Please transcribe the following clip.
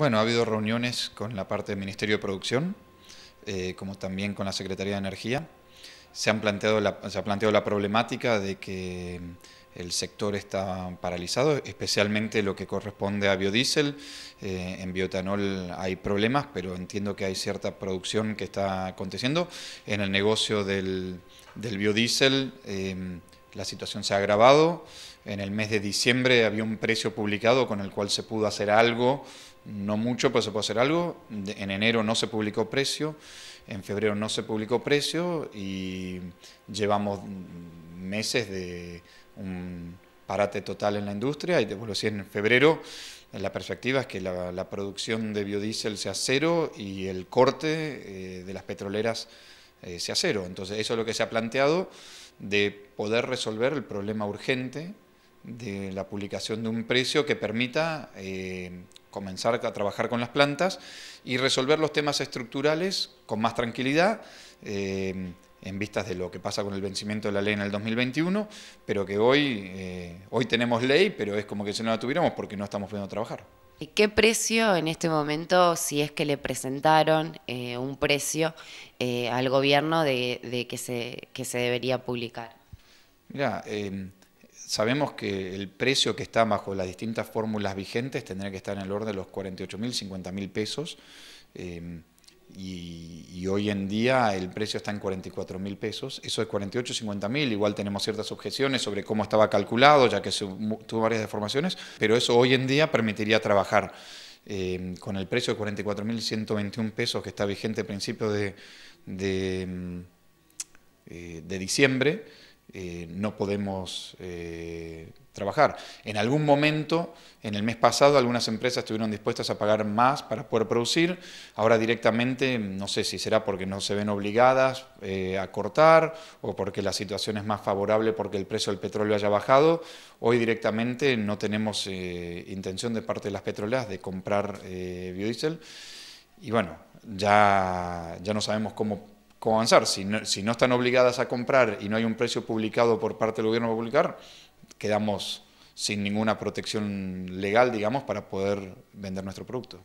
Bueno, ha habido reuniones con la parte del Ministerio de Producción, eh, como también con la Secretaría de Energía. Se, han planteado se ha planteado la problemática de que mm, el sector está paralizado, especialmente lo que corresponde a biodiesel. Eh, en biotanol hay problemas, pero entiendo que hay cierta producción que está aconteciendo. En el negocio del, biodiesel eh, la situación se ha agravado. En el mes de diciembre había un precio publicado con el cual se pudo hacer algo, no mucho, pero se pudo hacer algo. En enero no se publicó precio, en febrero no se publicó precio y llevamos meses de un parate total en la industria y te vuelvo en febrero la perspectiva es que la, producción de biodiesel sea cero y el corte eh, de las petroleras eh, sea cero. Entonces, eso es lo que se ha planteado de poder resolver el problema urgente de la publicación de un precio que permita eh, comenzar a trabajar con las plantas y resolver los temas estructurales con más tranquilidad eh, en vistas de lo que pasa con el vencimiento de la ley en el 2021, pero que hoy, eh, hoy tenemos ley, pero es como que si no la tuviéramos porque no estamos pudiendo trabajar. ¿Y qué precio en este momento, si es que le presentaron un precio al gobierno de, de, que, se, que se debería publicar? Mira, em, sabemos que el precio que está bajo las distintas fórmulas vigentes tendría que estar en el orden de los 48.000, 50.000 pesos. Eh, y, hoy en día el precio está en 44.000 pesos. Eso es 48, 50.000, igual tenemos ciertas objeciones sobre cómo estaba calculado, ya que tuvo varias deformaciones, pero eso hoy en día permitiría trabajar eh, con el precio de 44.121 pesos que está vigente a principios de mm, eh, diciembre eh, no podemos eh, trabajar. En algún momento, en el mes pasado, algunas empresas estuvieron dispuestas a pagar más para poder producir. Ahora directamente, no sé si será porque no se ven obligadas eh, a cortar o porque la situación es más favorable porque el precio del petróleo haya bajado. Hoy directamente no tenemos intención de parte de las petroleras de comprar biodiesel. Y bueno, ya, ya no sabemos cómo cómo avanzar. Si no, están obligadas a comprar y no hay un precio publicado por parte del gobierno para publicar, quedamos sin ninguna protección legal, digamos, para poder vender nuestro producto.